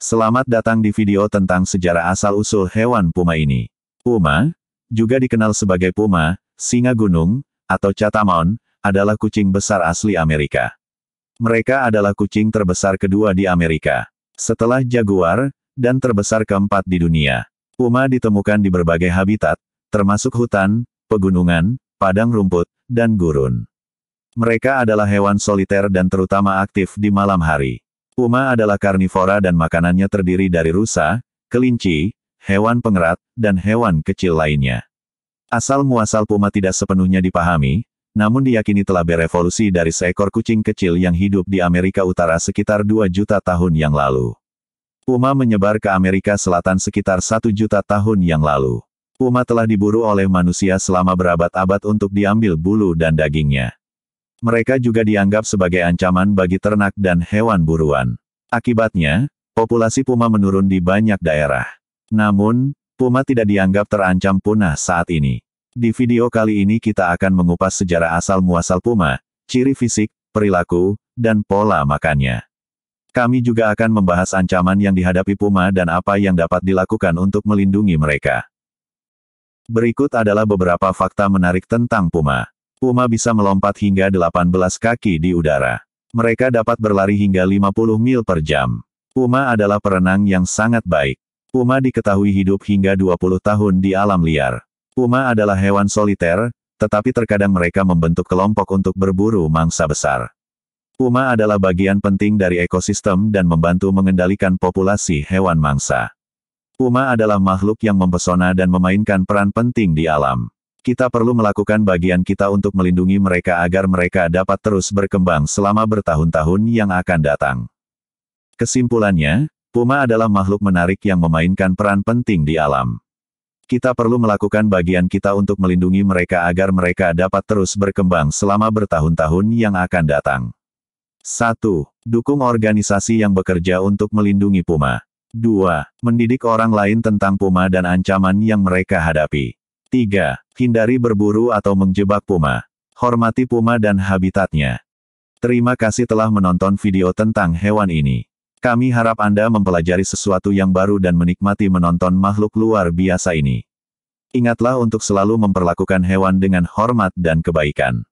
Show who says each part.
Speaker 1: Selamat datang di video tentang sejarah asal-usul hewan puma ini. Puma, juga dikenal sebagai puma, singa gunung, atau catamon, adalah kucing besar asli Amerika. Mereka adalah kucing terbesar kedua di Amerika, setelah jaguar, dan terbesar keempat di dunia. Puma ditemukan di berbagai habitat, termasuk hutan, pegunungan, padang rumput, dan gurun. Mereka adalah hewan soliter dan terutama aktif di malam hari. Uma adalah karnivora dan makanannya terdiri dari rusa, kelinci, hewan pengerat, dan hewan kecil lainnya. Asal-muasal puma tidak sepenuhnya dipahami, namun diyakini telah berevolusi dari seekor kucing kecil yang hidup di Amerika Utara sekitar 2 juta tahun yang lalu. Puma menyebar ke Amerika Selatan sekitar 1 juta tahun yang lalu. Puma telah diburu oleh manusia selama berabad-abad untuk diambil bulu dan dagingnya. Mereka juga dianggap sebagai ancaman bagi ternak dan hewan buruan. Akibatnya, populasi puma menurun di banyak daerah. Namun, puma tidak dianggap terancam punah saat ini. Di video kali ini kita akan mengupas sejarah asal-muasal puma, ciri fisik, perilaku, dan pola makannya. Kami juga akan membahas ancaman yang dihadapi Puma dan apa yang dapat dilakukan untuk melindungi mereka. Berikut adalah beberapa fakta menarik tentang Puma. Puma bisa melompat hingga 18 kaki di udara. Mereka dapat berlari hingga 50 mil per jam. Puma adalah perenang yang sangat baik. Puma diketahui hidup hingga 20 tahun di alam liar. Puma adalah hewan soliter, tetapi terkadang mereka membentuk kelompok untuk berburu mangsa besar. Puma adalah bagian penting dari ekosistem dan membantu mengendalikan populasi hewan mangsa. Puma adalah makhluk yang mempesona dan memainkan peran penting di alam kita perlu melakukan bagian kita untuk melindungi mereka agar mereka dapat terus berkembang selama bertahun-tahun yang akan datang. Kesimpulannya, Puma adalah makhluk menarik yang memainkan peran penting di alam. Kita perlu melakukan bagian kita untuk melindungi mereka agar mereka dapat terus berkembang selama bertahun-tahun yang akan datang. 1. Dukung organisasi yang bekerja untuk melindungi Puma. 2. Mendidik orang lain tentang Puma dan ancaman yang mereka hadapi. 3. Hindari berburu atau menjebak puma. Hormati puma dan habitatnya. Terima kasih telah menonton video tentang hewan ini. Kami harap Anda mempelajari sesuatu yang baru dan menikmati menonton makhluk luar biasa ini. Ingatlah untuk selalu memperlakukan hewan dengan hormat dan kebaikan.